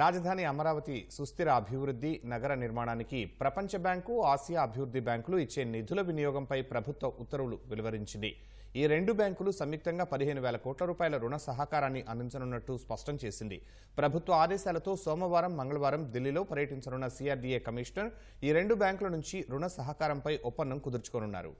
రాజధాని అమరావతి సుస్థిర అభివృద్ధి నగర నిర్మాణానికి ప్రపంచ బ్యాంకు ఆసియా అభివృద్ధి బ్యాంకులు ఇచ్చే నిధుల వినియోగంపై ప్రభుత్వ ఉత్తర్వులు వెలువరించింది ఈ రెండు బ్యాంకులు సంయుక్తంగా పదిహేను వేల కోట్ల రూపాయల రుణ సహకారాన్ని అందించనున్నట్టు స్పష్టం చేసింది ప్రభుత్వ ఆదేశాలతో సోమవారం మంగళవారం ఢిల్లీలో పర్యటించనున్న సిఆర్డీఏ కమిషనర్ ఈ రెండు బ్యాంకుల నుంచి రుణ సహకారంపై ఒప్పందం కుదుర్చుకోనున్నారు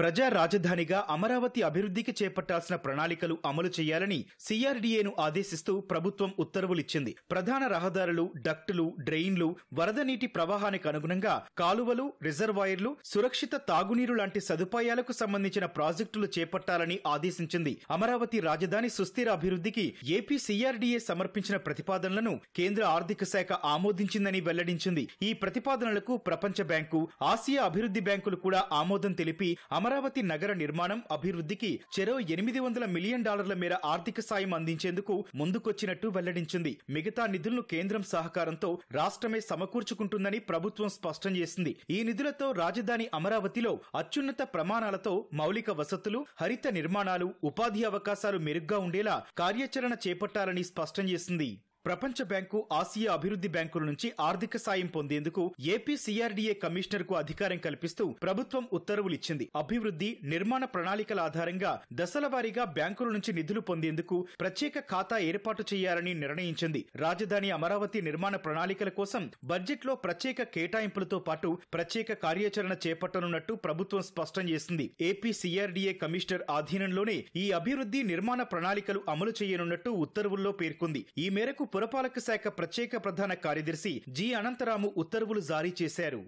ప్రజా రాజధానిగా అమరావతి అభివృద్ధికి చేపట్టాల్సిన ప్రణాళికలు అమలు చేయాలని సిఆర్డీఏను ఆదేశిస్తూ ప్రభుత్వం ఉత్తర్వులిచ్చింది ప్రధాన రహదారులు డక్టులు డ్రెయిన్లు వరద నీటి ప్రవాహానికి అనుగుణంగా కాలువలు రిజర్వాయర్లు సురక్షిత తాగునీరు లాంటి సదుపాయాలకు సంబంధించిన ప్రాజెక్టులు చేపట్టాలని ఆదేశించింది అమరావతి రాజధాని సుస్థిర అభివృద్ధికి ఏపీ సిఆర్డీఏ సమర్పించిన ప్రతిపాదనలను కేంద్ర ఆర్థిక శాఖ ఆమోదించిందని వెల్లడించింది ఈ ప్రతిపాదనలకు ప్రపంచ బ్యాంకు ఆసియా అభివృద్ధి బ్యాంకులు కూడా ఆమోదం తెలిపి అమరావతి నగర నిర్మాణం అభివృద్ధికి చెరో ఎనిమిది వందల మిలియన్ డాలర్ల మేర ఆర్థిక సాయం అందించేందుకు ముందుకొచ్చినట్టు వెల్లడించింది మిగతా నిధులను కేంద్రం సహకారంతో రాష్ట్రమే సమకూర్చుకుంటుందని ప్రభుత్వం స్పష్టం చేసింది ఈ నిధులతో రాజధాని అమరావతిలో అత్యున్నత ప్రమాణాలతో మౌలిక వసతులు హరిత నిర్మాణాలు ఉపాధి అవకాశాలు మెరుగ్గా ఉండేలా కార్యాచరణ చేపట్టాలని స్పష్టం చేసింది ప్రపంచ బ్యాంకు ఆసియా అభివృద్ధి బ్యాంకుల నుంచి ఆర్థిక సాయం పొందేందుకు ఏపీ సిఆర్డీఏ కమిషనర్ కు అధికారం కల్పిస్తూ ప్రభుత్వం ఉత్తర్వులు ఇచ్చింది అభివృద్ధి నిర్మాణ ప్రణాళికల ఆధారంగా దశలవారీగా బ్యాంకుల నుంచి నిధులు పొందేందుకు ప్రత్యేక ఖాతా ఏర్పాటు చేయాలని నిర్ణయించింది రాజధాని అమరావతి నిర్మాణ ప్రణాళికల కోసం బడ్జెట్లో ప్రత్యేక కేటాయింపులతో పాటు ప్రత్యేక కార్యాచరణ చేపట్టనున్నట్టు ప్రభుత్వం స్పష్టం చేసింది ఏపీ సిఆర్డీఏ కమిషనర్ ఆధీనంలోనే ఈ అభివృద్ధి నిర్మాణ ప్రణాళికలు అమలు చేయనున్నట్టు ఉత్తర్వుల్లో పేర్కొంది ఈ మేరకు పురపాలక శాఖ ప్రత్యేక ప్రధాన కార్యదర్శి జి అనంతరాము ఉత్తర్వులు జారీ చేశారు